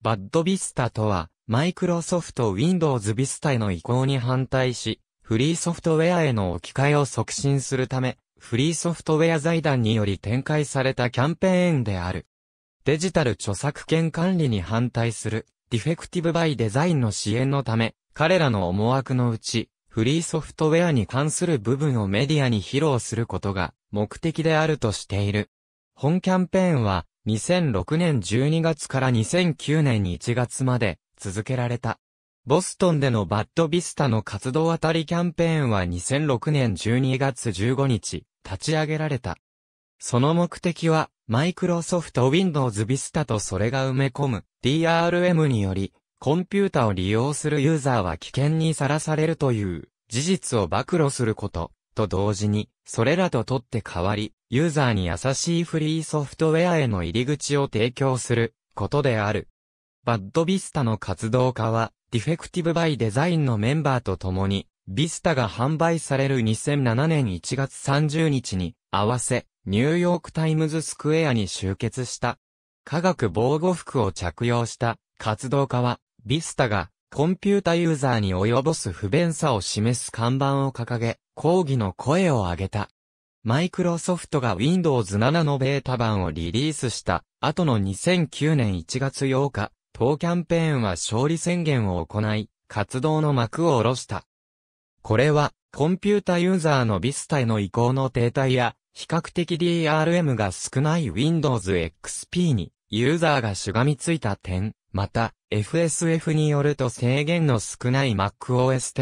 バッドビスタとは、マイクロソフト Windows Vista への移行に反対し、フリーソフトウェアへの置き換えを促進するため、フリーソフトウェア財団により展開されたキャンペーンである。デジタル著作権管理に反対する、ディフェクティブバイデザインの支援のため、彼らの思惑のうち、フリーソフトウェアに関する部分をメディアに披露することが目的であるとしている。本キャンペーンは2006年12月から2009年1月まで続けられた。ボストンでのバッドビスタの活動あたりキャンペーンは2006年12月15日、立ち上げられた。その目的は、マイクロソフト Windows Vista とそれが埋め込む DRM により、コンピュータを利用するユーザーは危険にさらされるという事実を暴露すること。と同時に、それらと取って代わり、ユーザーに優しいフリーソフトウェアへの入り口を提供することである。バッドビスタの活動家は、ディフェクティブバイデザインのメンバーと共に、ビスタが販売される2007年1月30日に合わせ、ニューヨークタイムズスクエアに集結した。科学防護服を着用した活動家は、ビスタがコンピュータユーザーに及ぼす不便さを示す看板を掲げ、抗議の声を上げた。マイクロソフトが Windows 7のベータ版をリリースした後の2009年1月8日、当キャンペーンは勝利宣言を行い、活動の幕を下ろした。これは、コンピュータユーザーのビスタへの移行の停滞や、比較的 DRM が少ない Windows XP にユーザーがしがみついた点、また、FSF によると制限の少ない MacOS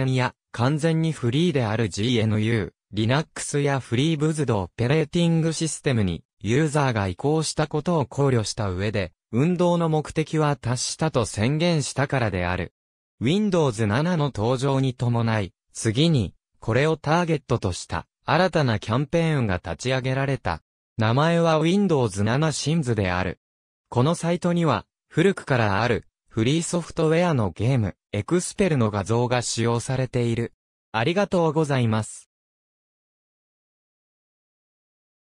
10や、完全にフリーである GNU、Linux やフリーブズドオペレーティングシステムに、ユーザーが移行したことを考慮した上で、運動の目的は達したと宣言したからである。Windows 7の登場に伴い、次に、これをターゲットとした新たなキャンペーンが立ち上げられた。名前は Windows 7 Sims である。このサイトには古くからある、フリーソフトウェアのゲーム、エクスペルの画像が使用されている。ありがとうございます。